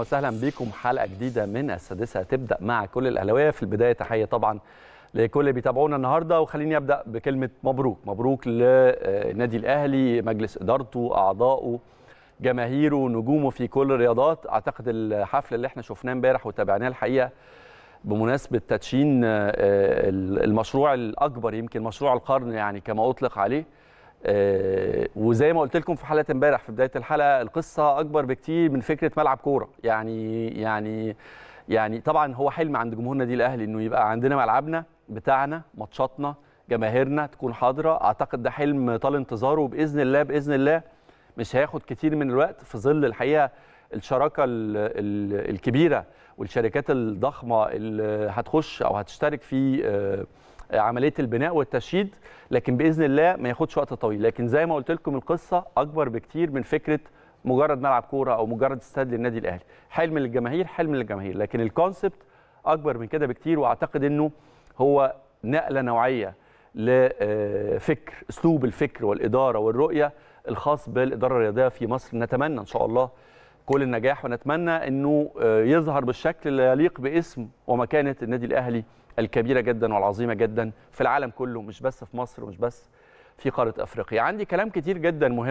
وسهلا بكم حلقه جديده من السادسه هتبدا مع كل الاهلاويه في البدايه تحيه طبعا لكل اللي بيتابعونا النهارده وخليني ابدا بكلمه مبروك مبروك للنادي الاهلي مجلس ادارته اعضائه جماهيره نجومه في كل الرياضات اعتقد الحفله اللي احنا شفناه امبارح وتابعناه الحقيقه بمناسبه تدشين آه، المشروع الاكبر يمكن مشروع القرن يعني كما اطلق عليه آه، وزي ما قلت لكم في حلقه امبارح في بدايه الحلقه القصه اكبر بكتير من فكره ملعب كوره يعني يعني يعني طبعا هو حلم عند جمهور النادي الاهلي انه يبقى عندنا ملعبنا بتاعنا ماتشاتنا جماهيرنا تكون حاضره اعتقد ده حلم طال انتظاره باذن الله باذن الله مش هياخد كتير من الوقت في ظل الحقيقه الشراكه الـ الـ الكبيره والشركات الضخمه اللي هتخش او هتشترك في آه، عمليه البناء والتشييد لكن باذن الله ما ياخدش وقت طويل لكن زي ما قلت لكم القصه اكبر بكتير من فكره مجرد ملعب كوره او مجرد استاد للنادي الاهلي حلم للجماهير حلم للجماهير لكن الكونسبت اكبر من كده بكتير واعتقد انه هو نقله نوعيه لفكر اسلوب الفكر والاداره والرؤيه الخاص بالاداره الرياضيه في مصر نتمنى ان شاء الله كل النجاح ونتمنى انه آه، يظهر بالشكل اللي يليق باسم ومكانه النادي الاهلي الكبيره جدا والعظيمه جدا في العالم كله مش بس في مصر ومش بس في قاره افريقيا عندي كلام كتير جدا مهم